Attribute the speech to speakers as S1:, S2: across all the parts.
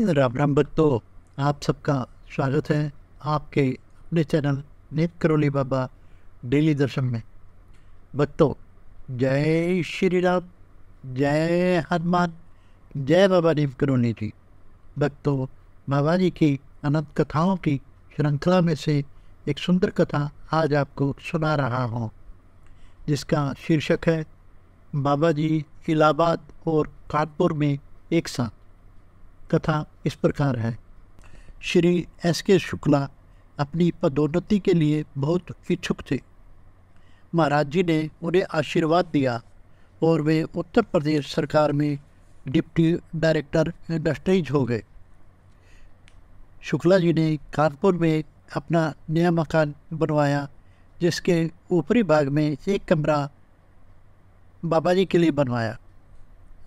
S1: राम राम भक्तो आप सबका स्वागत है आपके अपने चैनल नेत करोली बाबा डेली दर्शन में भक्तो जय श्री राम जय हनुमान जय बाबा देव करोली जी भक्तों बाबा जी की अनंत कथाओं की श्रृंखला में से एक सुंदर कथा आज आपको सुना रहा हूँ जिसका शीर्षक है बाबा जी इलाहाबाद और कानपुर में एक साथ कथा इस प्रकार है श्री एस के शुक्ला अपनी पदोन्नति के लिए बहुत इच्छुक थे महाराज जी ने उन्हें आशीर्वाद दिया और वे उत्तर प्रदेश सरकार में डिप्टी डायरेक्टर इंडस्ट्रीज हो गए शुक्ला जी ने कानपुर में अपना नया मकान बनवाया जिसके ऊपरी भाग में एक कमरा बाबा जी के लिए बनवाया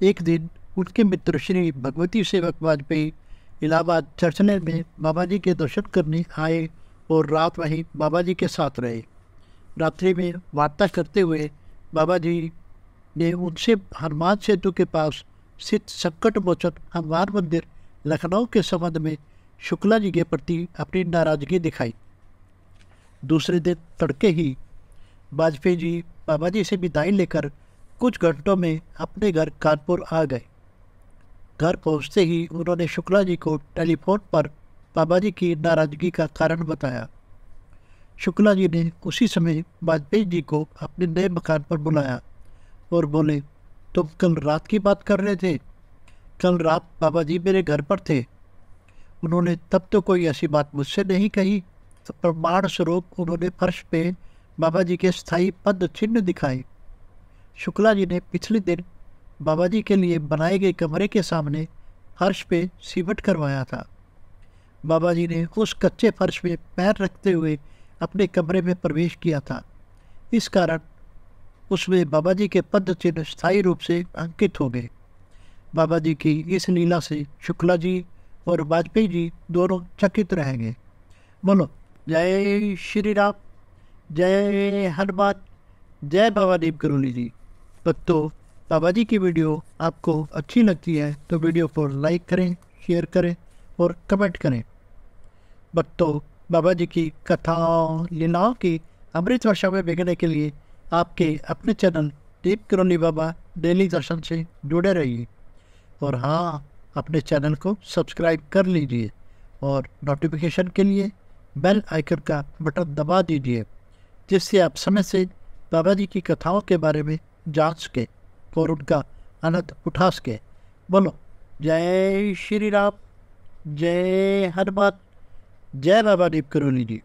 S1: एक दिन उनके मित्र श्री भगवती सेवक वाजपेयी इलाहाबाद चर्चने में बाबा जी के दर्शन करने आए और रात वहीं बाबा जी के साथ रहे रात्रि में वार्ता करते हुए बाबा जी ने उनसे हनुमान सेतु के पास स्थित संकट मोचन हनुमान मंदिर लखनऊ के संबंध में शुक्ला जी के प्रति अपनी नाराजगी दिखाई दूसरे दिन तड़के ही वाजपेयी जी बाबा जी से विदाई लेकर कुछ घंटों में अपने घर कानपुर आ गए घर पहुंचते ही उन्होंने शुक्ला जी को टेलीफोन पर बाबा जी की नाराज़गी का कारण बताया शुक्ला जी ने उसी समय वाजपेयी जी को अपने नए मकान पर बुलाया और बोले तुम कल रात की बात कर रहे थे कल रात बाबा जी मेरे घर पर थे उन्होंने तब तो कोई ऐसी बात मुझसे नहीं कही तो प्रमाण स्वरूप उन्होंने फर्श पे बाबा जी के स्थायी पद चिन्ह दिखाए शुक्ला जी ने पिछले दिन बाबा जी के लिए बनाए गए कमरे के सामने फर्श पे सीवट करवाया था बाबा जी ने उस कच्चे फर्श में पैर रखते हुए अपने कमरे में प्रवेश किया था इस कारण उसमें बाबा जी के पद चिन्ह स्थायी रूप से अंकित हो गए बाबा जी की इस लीला से शुक्ला जी और वाजपेयी जी दोनों चकित रहेंगे बोलो जय श्री राम जय हनुमान जय बाबा देव करोली जी पत्तो बाबा जी की वीडियो आपको अच्छी लगती है तो वीडियो को लाइक करें शेयर करें और कमेंट करें भक्तों बाबा जी की कथाओं लीलाओं की अमृत भाषा में बिगड़ने के लिए आपके अपने चैनल दीप किरोनी बाबा डेली दर्शन से जुड़े रहिए और हाँ अपने चैनल को सब्सक्राइब कर लीजिए और नोटिफिकेशन के लिए बेल आइकन का बटन दबा दीजिए जिससे आप समय से बाबा जी की कथाओं के बारे में जान सकें और उनका आनंद उठा सके बोलो जय श्री राम जय हनुमान जय बाबा दीप करोली जी